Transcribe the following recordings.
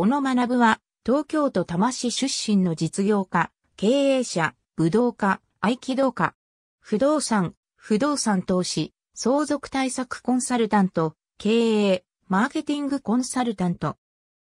小野学は、東京都多摩市出身の実業家、経営者、武道家、合気道家、不動産、不動産投資、相続対策コンサルタント、経営、マーケティングコンサルタント。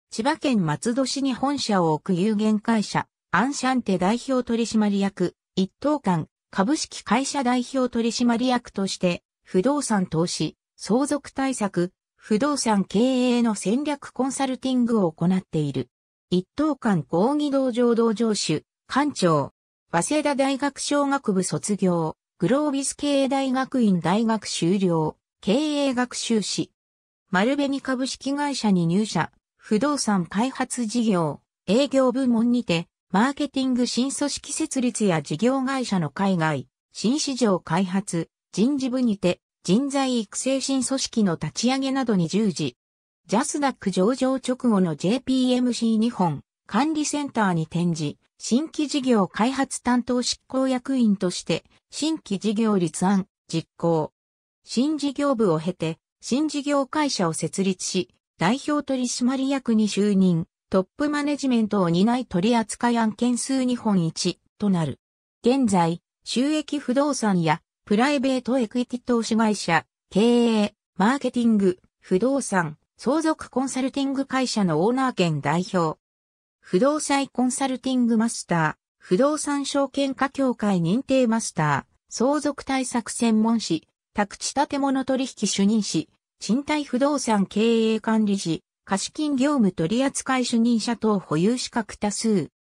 千葉県松戸市に本社を置く有限会社、アンシャンテ代表取締役、一等間、株式会社代表取締役として、不動産投資、相続対策、不動産経営の戦略コンサルティングを行っている。一等間講義道場道場主、館長、早稲田大学商学部卒業、グロービス経営大学院大学修了、経営学修士。丸紅株式会社に入社、不動産開発事業、営業部門にて、マーケティング新組織設立や事業会社の海外、新市場開発、人事部にて、人材育成新組織の立ち上げなどに従事。ジャスダック上場直後の JPMC 日本管理センターに転じ、新規事業開発担当執行役員として新規事業立案、実行。新事業部を経て、新事業会社を設立し、代表取締役に就任、トップマネジメントを担い取扱案件数日本一となる。現在、収益不動産やプライベートエクイティ投資会社、経営、マーケティング、不動産、相続コンサルティング会社のオーナー兼代表。不動産コンサルティングマスター、不動産証券化協会認定マスター、相続対策専門士、宅地建物取引主任士、賃貸不動産経営管理士、貸金業務取扱主任者等保有資格多数。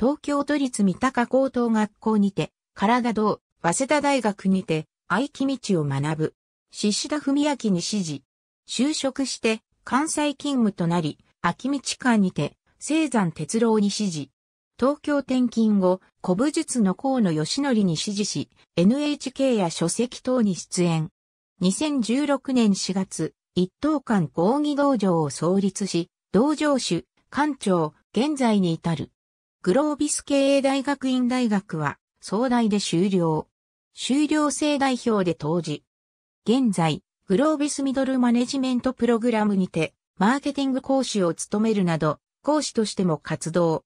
東京都立三鷹高等学校にて、体道、早稲田大学にて、愛気道を学ぶ。子田文明に指示。就職して、関西勤務となり、秋道館にて、青山哲郎に指示。東京転勤後、古武術の河野義則に指示し、NHK や書籍等に出演。2016年4月、一等館合議道場を創立し、道場主、館長、現在に至る。グロービス経営大学院大学は、総大で終了。修了生代表で当時。現在、グロービスミドルマネジメントプログラムにて、マーケティング講師を務めるなど、講師としても活動。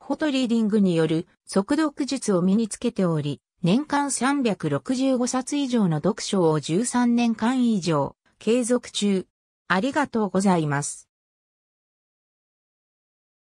フォトリーディングによる速読術を身につけており、年間365冊以上の読書を13年間以上継続中。ありがとうございます。